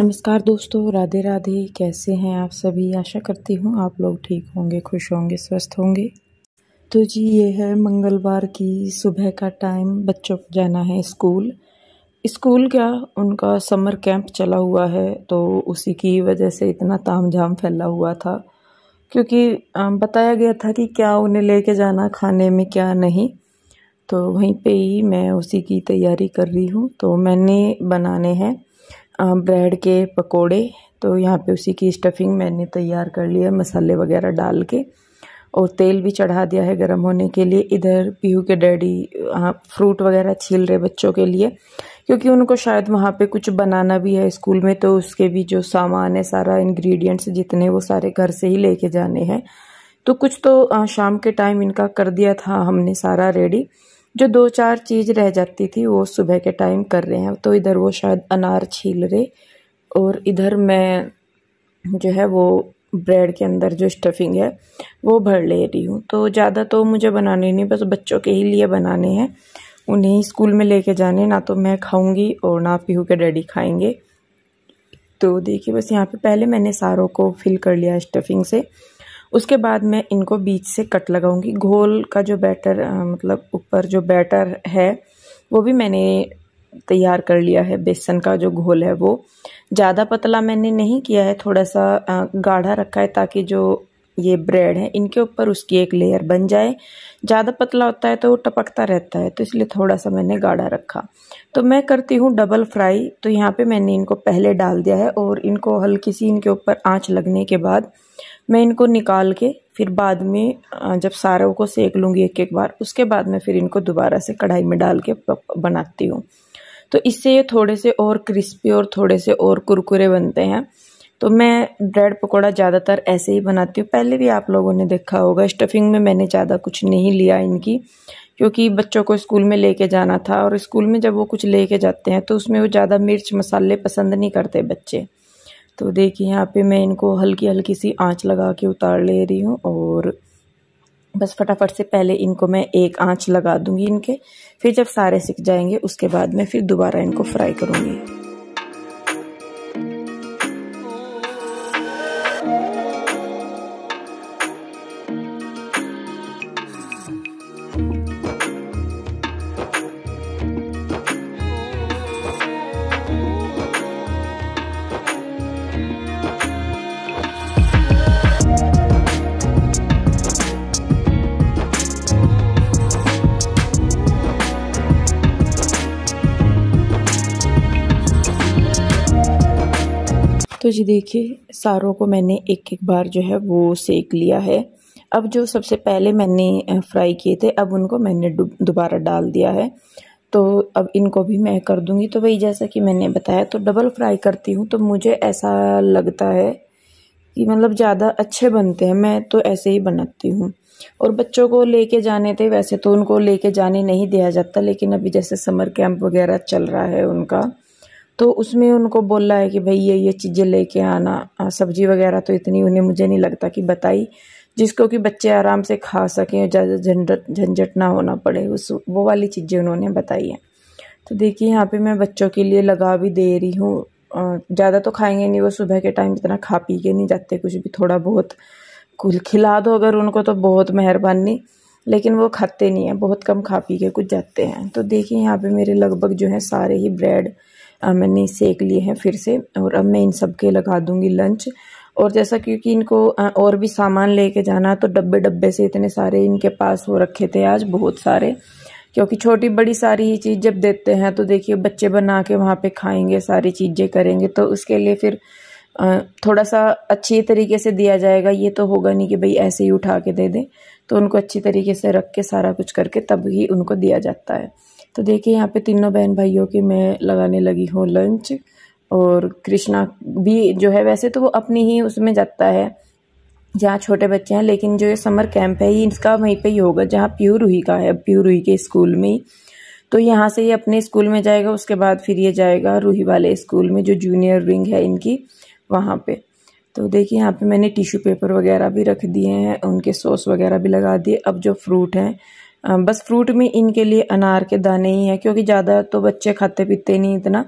नमस्कार दोस्तों राधे राधे कैसे हैं आप सभी आशा करती हूँ आप लोग ठीक होंगे खुश होंगे स्वस्थ होंगे तो जी ये है मंगलवार की सुबह का टाइम बच्चों को जाना है स्कूल स्कूल क्या उनका समर कैंप चला हुआ है तो उसी की वजह से इतना तामझाम फैला हुआ था क्योंकि बताया गया था कि क्या उन्हें लेके जाना खाने में क्या नहीं तो वहीं पे ही मैं उसी की तैयारी कर रही हूँ तो मैंने बनाने हैं ब्रेड के पकोड़े तो यहाँ पे उसी की स्टफिंग मैंने तैयार कर ली है मसाले वगैरह डाल के और तेल भी चढ़ा दिया है गर्म होने के लिए इधर पीहू के डैडी फ्रूट हाँ, वगैरह छील रहे बच्चों के लिए क्योंकि उनको शायद वहाँ पे कुछ बनाना भी है स्कूल में तो उसके भी जो सामान है सारा इंग्रेडिएंट्स जितने वो सारे घर से ही लेके जाने हैं तो कुछ तो हाँ, शाम के टाइम इनका कर दिया था हमने सारा रेडी जो दो चार चीज़ रह जाती थी वो सुबह के टाइम कर रहे हैं तो इधर वो शायद अनार छील रहे और इधर मैं जो है वो ब्रेड के अंदर जो स्टफिंग है वो भर ले रही हूँ तो ज़्यादा तो मुझे बनाने नहीं बस बच्चों के ही लिए बनाने हैं उन्हें स्कूल में लेके जाने ना तो मैं खाऊंगी और ना पीहू के डैडी खाएंगे तो देखिए बस यहाँ पे पहले मैंने सारों को फिल कर लिया स्टफिंग से उसके बाद मैं इनको बीच से कट लगाऊंगी घोल का जो बैटर मतलब ऊपर जो बैटर है वो भी मैंने तैयार कर लिया है बेसन का जो घोल है वो ज़्यादा पतला मैंने नहीं किया है थोड़ा सा गाढ़ा रखा है ताकि जो ये ब्रेड है इनके ऊपर उसकी एक लेयर बन जाए ज़्यादा पतला होता है तो वो टपकता रहता है तो इसलिए थोड़ा सा मैंने गाढ़ा रखा तो मैं करती हूँ डबल फ्राई तो यहाँ पे मैंने इनको पहले डाल दिया है और इनको हल्की सी इनके ऊपर आँच लगने के बाद मैं इनको निकाल के फिर बाद में जब सारों को सेक लूँगी एक एक बार उसके बाद में फिर इनको दोबारा से कढ़ाई में डाल के बनाती हूँ तो इससे ये थोड़े से और क्रिस्पी और थोड़े से और कुरकुरे बनते हैं तो मैं ब्रेड पकौड़ा ज़्यादातर ऐसे ही बनाती हूँ पहले भी आप लोगों ने देखा होगा स्टफिंग में मैंने ज़्यादा कुछ नहीं लिया इनकी क्योंकि बच्चों को स्कूल में लेके जाना था और स्कूल में जब वो कुछ लेके जाते हैं तो उसमें वो ज़्यादा मिर्च मसाले पसंद नहीं करते बच्चे तो देखिए यहाँ पे मैं इनको हल्की हल्की सी आंच लगा के उतार ले रही हूँ और बस फटाफट से पहले इनको मैं एक आंच लगा दूंगी इनके फिर जब सारे सिक जाएंगे उसके बाद मैं फिर दोबारा इनको फ्राई करूँगी तो जी देखिए सारों को मैंने एक एक बार जो है वो सेक लिया है अब जो सबसे पहले मैंने फ्राई किए थे अब उनको मैंने दोबारा डाल दिया है तो अब इनको भी मैं कर दूंगी तो वही जैसा कि मैंने बताया तो डबल फ्राई करती हूँ तो मुझे ऐसा लगता है कि मतलब ज़्यादा अच्छे बनते हैं मैं तो ऐसे ही बनाती हूँ और बच्चों को लेके जाने थे वैसे तो उनको लेके जाने नहीं दिया जाता लेकिन अभी जैसे समर कैंप वगैरह चल रहा है उनका तो उसमें उनको बोला है कि भाई ये ये चीज़ें लेके आना सब्जी वगैरह तो इतनी उन्हें मुझे नहीं लगता कि बताई जिसको कि बच्चे आराम से खा सकें ज़्यादा झंझट झंझट ना होना पड़े उस वो वाली चीज़ें उन्होंने बताई हैं तो देखिए यहाँ पे मैं बच्चों के लिए लगा भी दे रही हूँ ज़्यादा तो खाएंगे नहीं वो सुबह के टाइम इतना खा पी के नहीं जाते कुछ भी थोड़ा बहुत खिला दो अगर उनको तो बहुत मेहरबानी लेकिन वो खाते नहीं हैं बहुत कम खा पी के कुछ जाते हैं तो देखिए यहाँ पे मेरे लगभग जो है सारे ही ब्रेड मैंने सेक लिए हैं फिर से और अब मैं इन सब के लगा दूंगी लंच और जैसा क्योंकि इनको और भी सामान लेके जाना तो डब्बे डब्बे से इतने सारे इनके पास वो रखे थे आज बहुत सारे क्योंकि छोटी बड़ी सारी ही चीज़ जब देते हैं तो देखिए बच्चे बना के वहाँ पे खाएंगे सारी चीज़ें करेंगे तो उसके लिए फिर थोड़ा सा अच्छी तरीके से दिया जाएगा ये तो होगा नहीं कि भाई ऐसे ही उठा के दे दें तो उनको अच्छी तरीके से रख के सारा कुछ करके तब ही उनको दिया जाता है तो देखिए यहाँ पे तीनों बहन भाइयों की मैं लगाने लगी हूँ लंच और कृष्णा भी जो है वैसे तो वो अपनी ही उसमें जाता है जहाँ छोटे बच्चे हैं लेकिन जो ये समर कैंप है ये इसका वहीं पे ही होगा जहाँ प्यूर रूही का है प्यूर रूही के स्कूल में ही तो यहाँ से ये अपने स्कूल में जाएगा उसके बाद फिर ये जाएगा रूही वाले स्कूल में जो जूनियर विंग है इनकी वहाँ पे तो देखिए यहाँ पे मैंने टिश्यू पेपर वगैरह भी रख दिए हैं उनके सॉस वगैरह भी लगा दिए अब जो फ्रूट हैं बस फ्रूट में इनके लिए अनार के दाने ही हैं क्योंकि ज़्यादा तो बच्चे खाते पीते नहीं इतना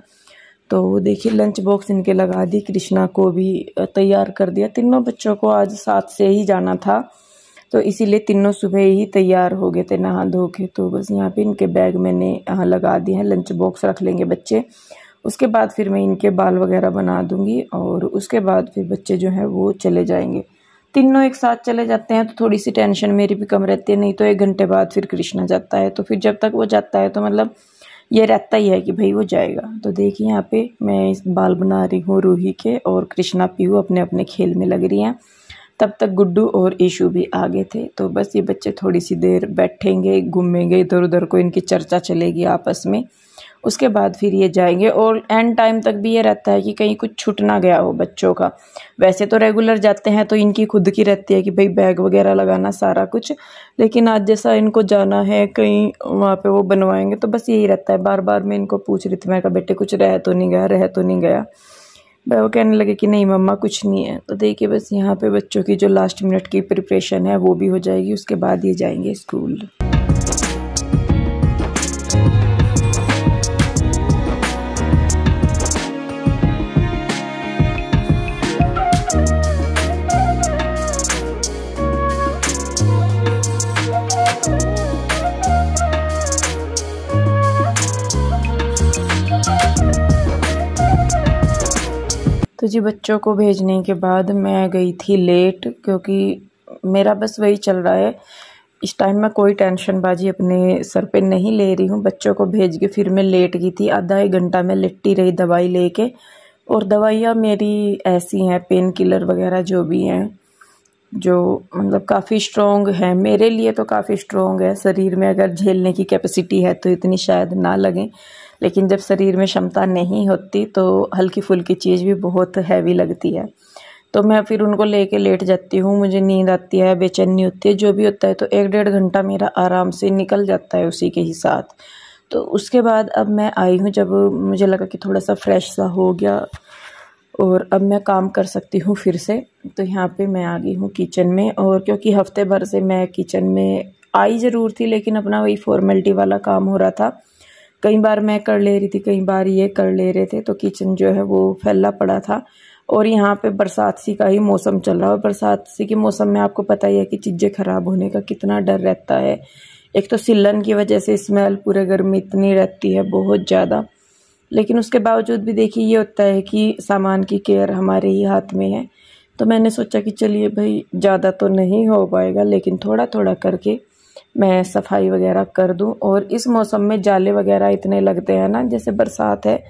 तो देखिए लंच बॉक्स इनके लगा दी कृष्णा को भी तैयार कर दिया तीनों बच्चों को आज साथ से ही जाना था तो इसीलिए तीनों सुबह ही तैयार हो गए थे नहा धो के तो बस यहाँ पे इनके बैग मैंने लगा दिए हैं लंच बॉक्स रख लेंगे बच्चे उसके बाद फिर मैं इनके बाल वगैरह बना दूँगी और उसके बाद फिर बच्चे जो हैं वो चले जाएंगे तीनों एक साथ चले जाते हैं तो थोड़ी सी टेंशन मेरी भी कम रहती है नहीं तो एक घंटे बाद फिर कृष्णा जाता है तो फिर जब तक वो जाता है तो मतलब ये रहता ही है कि भाई वो जाएगा तो देखिए यहाँ पे मैं इस बाल बना रही हूँ रूही के और कृष्णा पीहू अपने अपने खेल में लग रही हैं तब तक गुड्डू और ईशू भी आगे थे तो बस ये बच्चे थोड़ी सी देर बैठेंगे घूमेंगे इधर उधर को इनकी चर्चा चलेगी आपस में उसके बाद फिर ये जाएंगे और एंड टाइम तक भी ये रहता है कि कहीं कुछ छूट ना गया हो बच्चों का वैसे तो रेगुलर जाते हैं तो इनकी खुद की रहती है कि भाई बैग वगैरह लगाना सारा कुछ लेकिन आज जैसा इनको जाना है कहीं वहाँ पर वो बनवाएंगे तो बस यही रहता है बार बार मैं इनको पूछ रही थी मैं कहा बेटे कुछ रह तो नहीं गया रह तो नहीं गया वो कहने लगे कि नहीं मम्मा कुछ नहीं है तो देखिए बस यहाँ पे बच्चों की जो लास्ट मिनट की प्रिपरेशन है वो भी हो जाएगी उसके बाद ये जाएंगे स्कूल तो जी बच्चों को भेजने के बाद मैं गई थी लेट क्योंकि मेरा बस वही चल रहा है इस टाइम मैं कोई टेंशन बाजी अपने सर पे नहीं ले रही हूँ बच्चों को भेज के फिर मैं लेट गई थी आधा एक घंटा मैं लिट्टी रही दवाई लेके और दवाइयाँ मेरी ऐसी हैं पेन किलर वगैरह जो भी हैं जो मतलब काफ़ी स्ट्रॉन्ग है मेरे लिए तो काफ़ी स्ट्रॉन्ग है शरीर में अगर झेलने की कैपेसिटी है तो इतनी शायद ना लगें लेकिन जब शरीर में क्षमता नहीं होती तो हल्की फुल्की चीज़ भी बहुत हैवी लगती है तो मैं फिर उनको लेके लेट जाती हूँ मुझे नींद आती है बेचैनी होती है जो भी होता है तो एक डेढ़ घंटा मेरा आराम से निकल जाता है उसी के ही साथ तो उसके बाद अब मैं आई हूँ जब मुझे लगा कि थोड़ा सा फ्रेश सा हो गया और अब मैं काम कर सकती हूँ फिर से तो यहाँ पे मैं आ गई हूँ किचन में और क्योंकि हफ्ते भर से मैं किचन में आई ज़रूर थी लेकिन अपना वही फॉर्मेलिटी वाला काम हो रहा था कई बार मैं कर ले रही थी कई बार ये कर ले रहे थे तो किचन जो है वो फैला पड़ा था और यहाँ पे सी का ही मौसम चल रहा है और सी के मौसम में आपको पता ही है कि चीज़ें ख़राब होने का कितना डर रहता है एक तो सिलन की वजह से स्मेल पूरे घर में इतनी रहती है बहुत ज़्यादा लेकिन उसके बावजूद भी देखिए ये होता है कि सामान की केयर हमारे ही हाथ में है तो मैंने सोचा कि चलिए भाई ज़्यादा तो नहीं हो पाएगा लेकिन थोड़ा थोड़ा करके मैं सफाई वगैरह कर दूं और इस मौसम में जाले वगैरह इतने लगते हैं ना जैसे बरसात है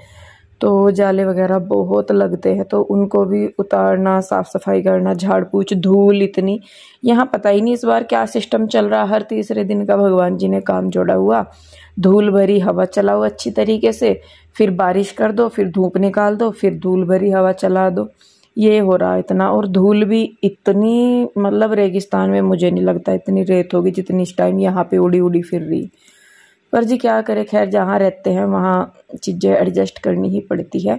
तो जाले वगैरह बहुत लगते हैं तो उनको भी उतारना साफ़ सफाई करना झाड़ पूछ धूल इतनी यहाँ पता ही नहीं इस बार क्या सिस्टम चल रहा हर तीसरे दिन का भगवान जी ने काम जोड़ा हुआ धूल भरी हवा चलाओ अच्छी तरीके से फिर बारिश कर दो फिर धूप निकाल दो फिर धूल भरी हवा चला दो ये हो रहा है इतना और धूल भी इतनी मतलब रेगिस्तान में मुझे नहीं लगता इतनी रेत होगी जितनी इस टाइम यहाँ पे उड़ी उड़ी फिर रही पर जी क्या करें खैर जहाँ रहते हैं वहाँ चीज़ें एडजस्ट करनी ही पड़ती है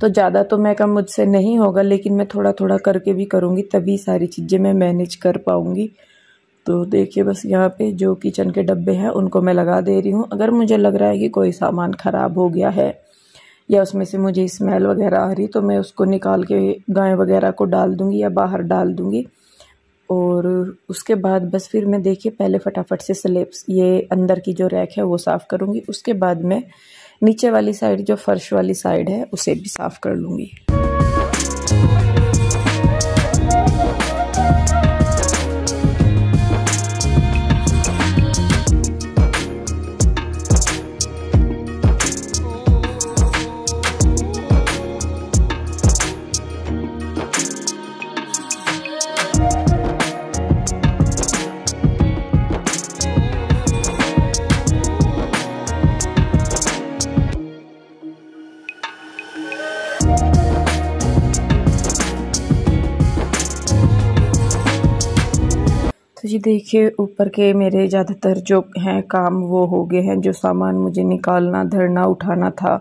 तो ज़्यादा तो मैं कम मुझसे नहीं होगा लेकिन मैं थोड़ा थोड़ा करके भी करूँगी तभी सारी चीज़ें मैं मैनेज कर पाऊँगी तो देखिए बस यहाँ पे जो किचन के डब्बे हैं उनको मैं लगा दे रही हूँ अगर मुझे लग रहा है कि कोई सामान ख़राब हो गया है या उसमें से मुझे स्मेल वगैरह आ रही तो मैं उसको निकाल के गाय वगैरह को डाल दूँगी या बाहर डाल दूँगी और उसके बाद बस फिर मैं देखिए पहले फटाफट से स्लेब्स ये अंदर की जो रैक है वो साफ़ करूँगी उसके बाद मैं नीचे वाली साइड जो फ़र्श वाली साइड है उसे भी साफ़ कर लूँगी देखिए ऊपर के मेरे ज़्यादातर जो हैं काम वो हो गए हैं जो सामान मुझे निकालना धरना उठाना था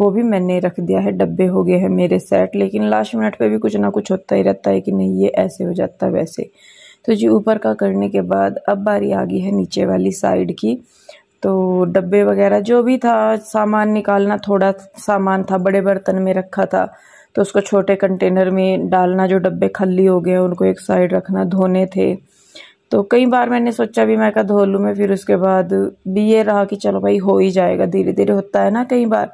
वो भी मैंने रख दिया है डब्बे हो गए हैं मेरे सेट लेकिन लास्ट मिनट पे भी कुछ ना कुछ होता ही रहता है कि नहीं ये ऐसे हो जाता वैसे तो जी ऊपर का करने के बाद अब बारी आ गई है नीचे वाली साइड की तो डब्बे वगैरह जो भी था सामान निकालना थोड़ा सामान था बड़े बर्तन में रखा था तो उसको छोटे कंटेनर में डालना जो डब्बे खली हो गए उनको एक साइड रखना धोने थे तो कई बार मैंने सोचा भी मैं कहा धो लूँ मैं फिर उसके बाद भी ये रहा कि चलो भाई हो ही जाएगा धीरे धीरे होता है ना कई बार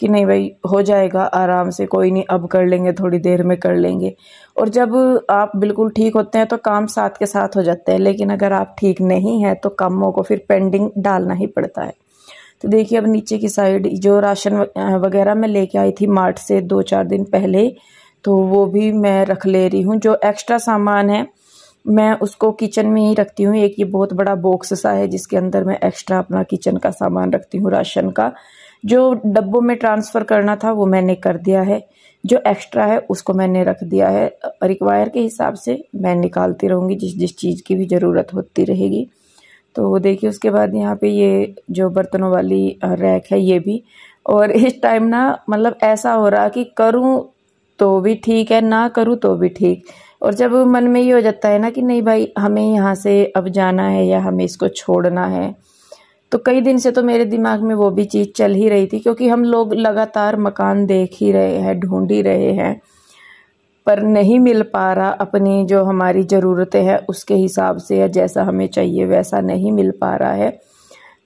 कि नहीं भाई हो जाएगा आराम से कोई नहीं अब कर लेंगे थोड़ी देर में कर लेंगे और जब आप बिल्कुल ठीक होते हैं तो काम साथ के साथ हो जाते हैं लेकिन अगर आप ठीक नहीं हैं तो कामों को फिर पेंडिंग डालना ही पड़ता है तो देखिए अब नीचे की साइड जो राशन वगैरह मैं लेके आई थी मार्ट से दो चार दिन पहले तो वो भी मैं रख ले रही हूँ जो एक्स्ट्रा सामान है मैं उसको किचन में ही रखती हूँ एक ये बहुत बड़ा बॉक्स सा है जिसके अंदर मैं एक्स्ट्रा अपना किचन का सामान रखती हूँ राशन का जो डब्बों में ट्रांसफ़र करना था वो मैंने कर दिया है जो एक्स्ट्रा है उसको मैंने रख दिया है रिक्वायर के हिसाब से मैं निकालती रहूँगी जिस जिस चीज़ की भी ज़रूरत होती रहेगी तो देखिए उसके बाद यहाँ पे ये जो बर्तनों वाली रैक है ये भी और इस टाइम ना मतलब ऐसा हो रहा कि करूँ तो भी ठीक है ना करूँ तो भी ठीक और जब मन में ये हो जाता है ना कि नहीं भाई हमें यहाँ से अब जाना है या हमें इसको छोड़ना है तो कई दिन से तो मेरे दिमाग में वो भी चीज़ चल ही रही थी क्योंकि हम लोग लगातार मकान देख ही रहे हैं ढूंढ ही रहे हैं पर नहीं मिल पा रहा अपनी जो हमारी ज़रूरतें हैं उसके हिसाब से या जैसा हमें चाहिए वैसा नहीं मिल पा रहा है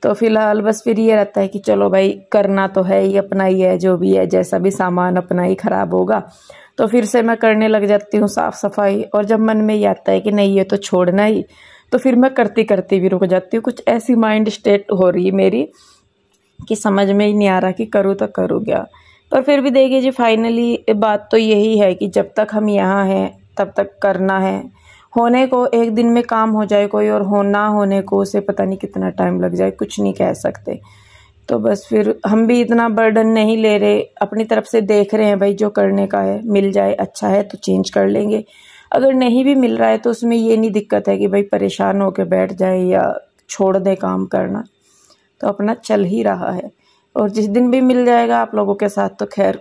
तो फिलहाल बस फिर ये रहता है कि चलो भाई करना तो है ही अपना ही है जो भी है जैसा भी सामान अपना ही ख़राब होगा तो फिर से मैं करने लग जाती हूँ साफ़ सफाई और जब मन में ये आता है कि नहीं ये तो छोड़ना ही तो फिर मैं करती करती भी रुक जाती हूँ कुछ ऐसी माइंड स्टेट हो रही मेरी कि समझ में ही नहीं आ रहा कि करूँ तो करूँ क्या पर फिर भी देखिए जी फाइनली बात तो यही है कि जब तक हम यहाँ हैं तब तक करना है होने को एक दिन में काम हो जाए कोई और हो ना होने को उसे पता नहीं कितना टाइम लग जाए कुछ नहीं कह सकते तो बस फिर हम भी इतना बर्डन नहीं ले रहे अपनी तरफ से देख रहे हैं भाई जो करने का है मिल जाए अच्छा है तो चेंज कर लेंगे अगर नहीं भी मिल रहा है तो उसमें ये नहीं दिक्कत है कि भाई परेशान होकर बैठ जाए या छोड़ दें काम करना तो अपना चल ही रहा है और जिस दिन भी मिल जाएगा आप लोगों के साथ तो खैर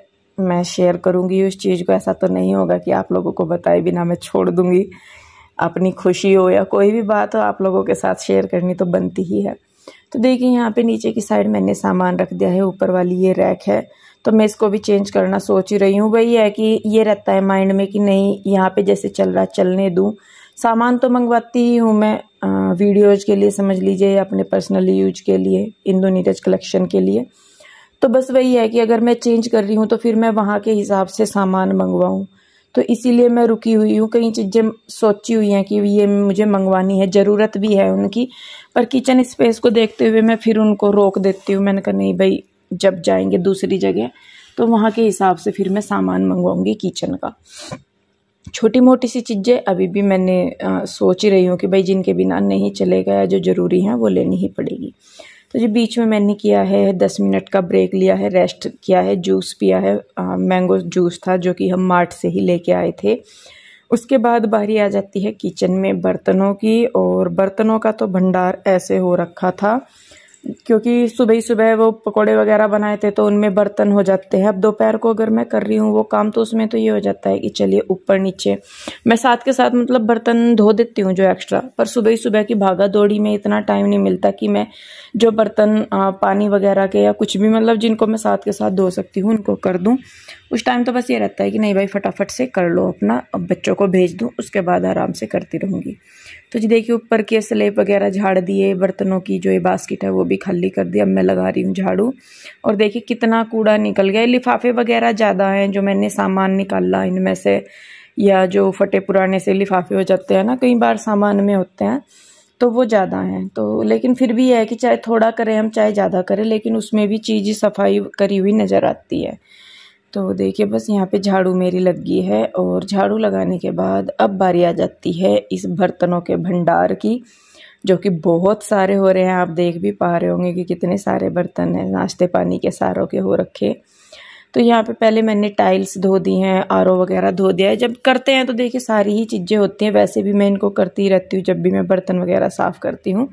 मैं शेयर करूँगी उस चीज़ को ऐसा तो नहीं होगा कि आप लोगों को बताए बिना मैं छोड़ दूँगी अपनी खुशी हो या कोई भी बात हो आप लोगों के साथ शेयर करनी तो बनती ही है तो देखिए यहाँ पे नीचे की साइड मैंने सामान रख दिया है ऊपर वाली ये रैक है तो मैं इसको भी चेंज करना सोच ही रही हूँ वही है कि ये रहता है माइंड में कि नहीं यहाँ पे जैसे चल रहा चलने दूँ सामान तो मंगवाती ही हूँ मैं वीडियोज के लिए समझ लीजिए या अपने पर्सनली यूज के लिए दो नीरज कलेक्शन के लिए तो बस वही है कि अगर मैं चेंज कर रही हूँ तो फिर मैं वहाँ के हिसाब से सामान मंगवाऊँ तो इसीलिए मैं रुकी हुई हूँ कई चीज़ें सोची हुई हैं कि ये मुझे मंगवानी है ज़रूरत भी है उनकी पर किचन स्पेस को देखते हुए मैं फिर उनको रोक देती हूँ मैंने कहा नहीं भाई जब जाएंगे दूसरी जगह तो वहाँ के हिसाब से फिर मैं सामान मंगवाऊँगी किचन का छोटी मोटी सी चीज़ें अभी भी मैंने सोच ही रही हूँ कि भाई जिनके बिना नहीं चलेगा या जो ज़रूरी हैं वो लेनी ही पड़ेगी तो जो बीच में मैंने किया है दस मिनट का ब्रेक लिया है रेस्ट किया है जूस पिया है मैंगो जूस था जो कि हम मार्ट से ही लेके आए थे उसके बाद बारी आ जाती है किचन में बर्तनों की और बर्तनों का तो भंडार ऐसे हो रखा था क्योंकि सुबह ही सुबह वो पकोड़े वगैरह बनाए थे तो उनमें बर्तन हो जाते हैं अब दोपहर को अगर मैं कर रही हूँ वो काम तो उसमें तो ये हो जाता है कि चलिए ऊपर नीचे मैं साथ के साथ मतलब बर्तन धो देती हूँ जो एक्स्ट्रा पर सुबह ही सुबह की भागा दौड़ी में इतना टाइम नहीं मिलता कि मैं जो बर्तन पानी वगैरह के या कुछ भी मतलब जिनको मैं साथ के साथ धो सकती हूँ उनको कर दूँ उस टाइम तो बस ये रहता है कि नहीं भाई फटाफट से कर लो अपना बच्चों को भेज दूँ उसके बाद आराम से करती रहूँगी तो जी देखिए ऊपर के स्लेब वगैरह झाड़ दिए बर्तनों की जो ये बास्केट है वो भी खाली कर दिया अब मैं लगा रही हूँ झाड़ू और देखिए कितना कूड़ा निकल गया लिफाफे वगैरह ज़्यादा हैं जो मैंने सामान निकाला इनमें से या जो फटे पुराने से लिफाफे हो जाते हैं ना कई बार सामान में होते हैं तो वो ज़्यादा हैं तो लेकिन फिर भी है कि चाहे थोड़ा करें हम चाहे ज़्यादा करें लेकिन उसमें भी चीज़ सफाई करी हुई नज़र आती है तो देखिए बस यहाँ पे झाड़ू मेरी लग गई है और झाड़ू लगाने के बाद अब बारी आ जाती है इस बर्तनों के भंडार की जो कि बहुत सारे हो रहे हैं आप देख भी पा रहे होंगे कि कितने सारे बर्तन हैं नाश्ते पानी के सारों के हो रखे तो यहाँ पे पहले मैंने टाइल्स धो दी हैं आर वगैरह धो दिया है जब करते हैं तो देखिए सारी ही चीज़ें होती हैं वैसे भी मैं इनको करती रहती हूँ जब भी मैं बर्तन वगैरह साफ़ करती हूँ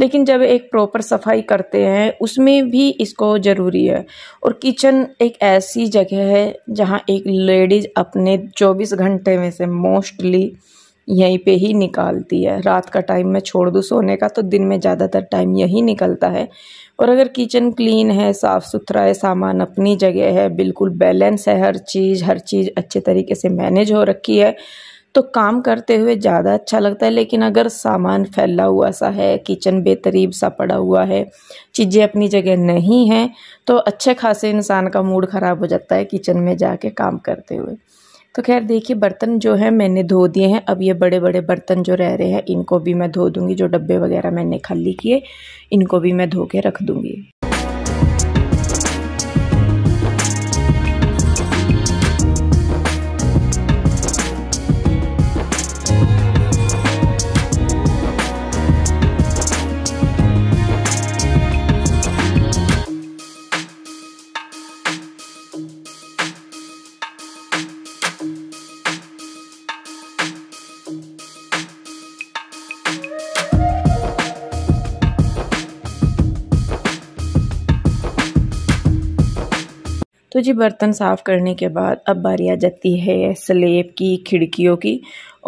लेकिन जब एक प्रॉपर सफाई करते हैं उसमें भी इसको ज़रूरी है और किचन एक ऐसी जगह है जहाँ एक लेडीज़ अपने चौबीस घंटे में से मोस्टली यहीं पे ही निकालती है रात का टाइम मैं छोड़ दूँ सोने का तो दिन में ज़्यादातर टाइम यही निकलता है और अगर किचन क्लीन है साफ़ सुथरा है सामान अपनी जगह है बिल्कुल बैलेंस है हर चीज़ हर चीज़ अच्छे तरीके से मैनेज हो रखी है तो काम करते हुए ज़्यादा अच्छा लगता है लेकिन अगर सामान फैला हुआ सा है किचन बेतरीब सा पड़ा हुआ है चीज़ें अपनी जगह नहीं हैं तो अच्छे खासे इंसान का मूड ख़राब हो जाता है किचन में जाके काम करते हुए तो खैर देखिए बर्तन जो है मैंने धो दिए हैं अब ये बड़े बड़े बर्तन जो रह रहे हैं इनको भी मैं धो दूंगी जो डब्बे वगैरह मैंने खाली किए इनको भी मैं धो के रख दूँगी तो जी बर्तन साफ़ करने के बाद अब बारी आ जाती है स्लेब की खिड़कियों की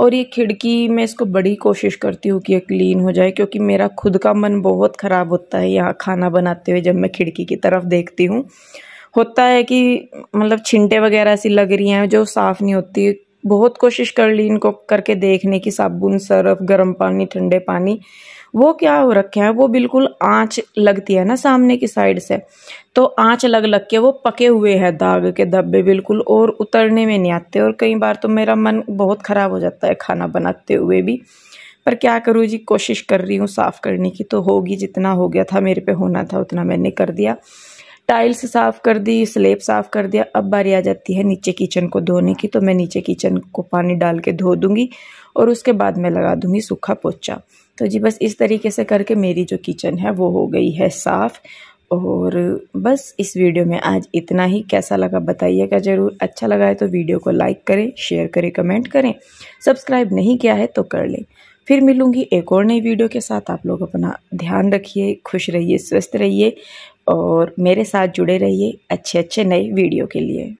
और ये खिड़की मैं इसको बड़ी कोशिश करती हूँ कि ये क्लीन हो जाए क्योंकि मेरा खुद का मन बहुत ख़राब होता है यहाँ खाना बनाते हुए जब मैं खिड़की की तरफ देखती हूँ होता है कि मतलब छिंटे वगैरह ऐसी लग रही हैं जो साफ़ नहीं होती बहुत कोशिश कर ली इनको करके देखने की साबुन सर्फ गर्म पानी ठंडे पानी वो क्या हो रखे हैं वो बिल्कुल आँच लगती है ना सामने की साइड से तो आँच लग लग के वो पके हुए हैं दाग के धब्बे बिल्कुल और उतरने में नहीं आते और कई बार तो मेरा मन बहुत ख़राब हो जाता है खाना बनाते हुए भी पर क्या करूँ जी कोशिश कर रही हूँ साफ़ करने की तो होगी जितना हो गया था मेरे पे होना था उतना मैंने कर दिया टाइल्स साफ़ कर दी स्लेब साफ़ कर दिया अब बारी आ जाती है नीचे किचन को धोने की तो मैं नीचे किचन को पानी डाल के धो दूँगी और उसके बाद मैं लगा दूँगी सूखा पोचा तो जी बस इस तरीके से करके मेरी जो किचन है वो हो गई है साफ़ और बस इस वीडियो में आज इतना ही कैसा लगा बताइएगा ज़रूर अच्छा लगा है तो वीडियो को लाइक करें शेयर करें कमेंट करें सब्सक्राइब नहीं किया है तो कर लें फिर मिलूंगी एक और नई वीडियो के साथ आप लोग अपना ध्यान रखिए खुश रहिए स्वस्थ रहिए और मेरे साथ जुड़े रहिए अच्छे अच्छे नए वीडियो के लिए